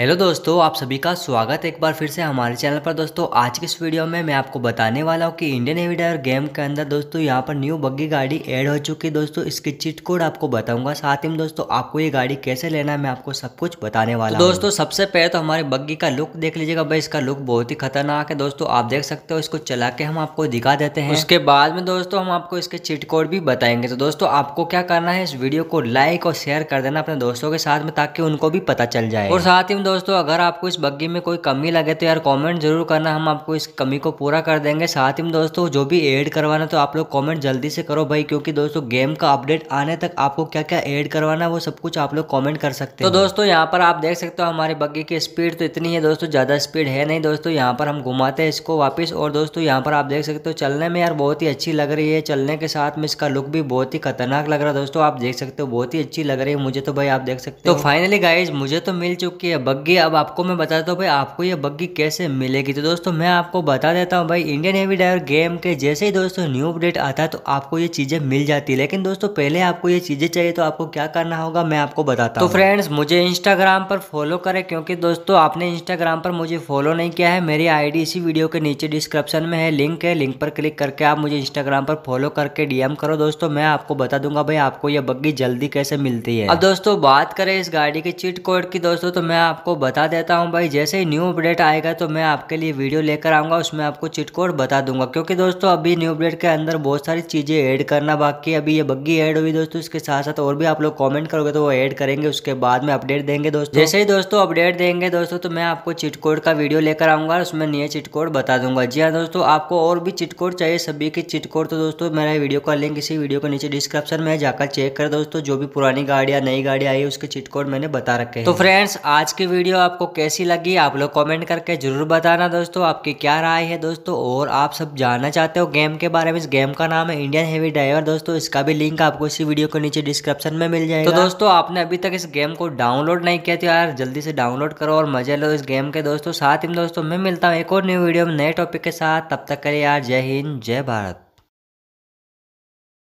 hello दोस्तों आप सभी का स्वागत है एक बार फिर से हमारे चैनल पर दोस्तों आज के इस वीडियो में मैं आपको बताने वाला हूँ कि इंडियन एविडायर गेम के अंदर दोस्तों यहाँ पर न्यू बग्गी गाड़ी ऐड हो चुकी है दोस्तों इसकी चिट कोड आपको बताऊंगा साथ ही में दोस्तों आपको ये गाड़ी कैसे लेना है मैं आपको सब कुछ बताने वाला तो दोस्तों सबसे पहले तो हमारे बग्गी का लुक देख लीजिएगा भाई इसका लुक बहुत ही खतरनाक है दोस्तों आप देख सकते हो इसको चला के हम आपको दिखा देते हैं उसके बाद में दोस्तों हम आपको इसके चिट कोड भी बताएंगे तो दोस्तों आपको क्या करना है इस वीडियो को लाइक और शेयर कर देना अपने दोस्तों के साथ में ताकि उनको भी पता चल जाए और साथ ही दोस्तों अगर आपको इस बग्गी में कोई कमी लगे तो यार कमेंट जरूर करना हम आपको इस कमी को पूरा कर देंगे साथ ही में दोस्तों जो भी ऐड करवाना तो आप लोग कमेंट जल्दी से करो भाई क्योंकि दोस्तों गेम का अपडेट आने तक आपको क्या क्या ऐड करवाना है वो सब कुछ आप लोग कॉमेंट कर सकते हो तो दोस्तों यहाँ पर आप देख सकते हो हमारे बग्गी की स्पीड तो इतनी है दोस्तों ज़्यादा स्पीड है नहीं दोस्तों यहाँ पर हम घुमाते हैं इसको वापस और दोस्तों यहाँ पर आप देख सकते हो चलने में यार बहुत ही अच्छी लग रही है चलने के साथ में इसका लुक भी बहुत ही खतरनाक लग रहा है दोस्तों आप देख सकते हो बहुत ही अच्छी लग रही है मुझे तो भाई आप देख सकते तो हो तो फाइनली गाइज मुझे तो मिल चुकी है बग्गी बग्गी अब आपको मैं बताता हूँ भाई आपको ये बग्गी कैसे मिलेगी तो दोस्तों मैं आपको बता देता हूँ भाई इंडियन हेवी डाइवर गेम के जैसे ही दोस्तों न्यू अपडेट आता है तो आपको ये चीज़ें मिल जाती है लेकिन दोस्तों पहले आपको ये चीज़ें चाहिए तो आपको क्या करना होगा मैं आपको बताता तो हूँ तो फ्रेंड्स मुझे इंस्टाग्राम पर फॉलो करें क्योंकि दोस्तों आपने इंस्टाग्राम पर मुझे फॉलो नहीं किया है मेरी आई इसी वीडियो के नीचे डिस्क्रिप्शन में है लिंक है लिंक पर क्लिक करके आप मुझे इंस्टाग्राम पर फॉलो करके डीएम करो दोस्तों मैं आपको बता दूंगा भाई आपको ये बग्गी जल्दी कैसे मिलती है अब दोस्तों बात करें इस गाड़ी के चिट कोड की दोस्तों तो मैं आप आपको बता देता हूँ भाई जैसे ही न्यू अपडेट आएगा तो मैं आपके लिए वीडियो लेकर आऊँगा उसमें आपको चिटकोड बता दूंगा क्योंकि दोस्तों अभी न्यू अपडेट के अंदर बहुत सारी चीज़ें ऐड करना बाकी अभी ये बग्गी ऐड हुई दोस्तों इसके साथ साथ और भी आप लोग कॉमेंट करोगे तो वो ऐड करेंगे उसके बाद में अपडेट देंगे दोस्तों जैसे ही दोस्तों अपडेट देंगे दोस्तों तो मैं आपको चिटकोड का वीडियो लेकर आऊँगा उसमें नए चिटकोड बता दूंगा जी हाँ दोस्तों आपको और भी चिट कोड चाहिए सभी की कोड तो दोस्तों मेरा वीडियो का लिंक इसी वीडियो के नीचे डिस्क्रिप्शन में जाकर चेक कर दोस्तों जो भी पुरानी गाड़ियाँ नई गाड़ी आई उसके चिटकोड मैंने बता रखे तो फ्रेंड्स आज की वीडियो आपको कैसी लगी आप लोग कमेंट करके ज़रूर बताना दोस्तों आपकी क्या राय है दोस्तों और आप सब जानना चाहते हो गेम के बारे में इस गेम का नाम है इंडियन हैवी ड्राइवर दोस्तों इसका भी लिंक आपको इसी वीडियो के नीचे डिस्क्रिप्शन में मिल जाएगा तो दोस्तों आपने अभी तक इस गेम को डाउनलोड नहीं किया तो यार जल्दी से डाउनलोड करो और मजे लो इस गेम के दोस्तों साथ ही दोस्तों मैं मिलता हूँ एक और न्यू वीडियो में नए टॉपिक के साथ तब तक करें यार जय हिंद जय भारत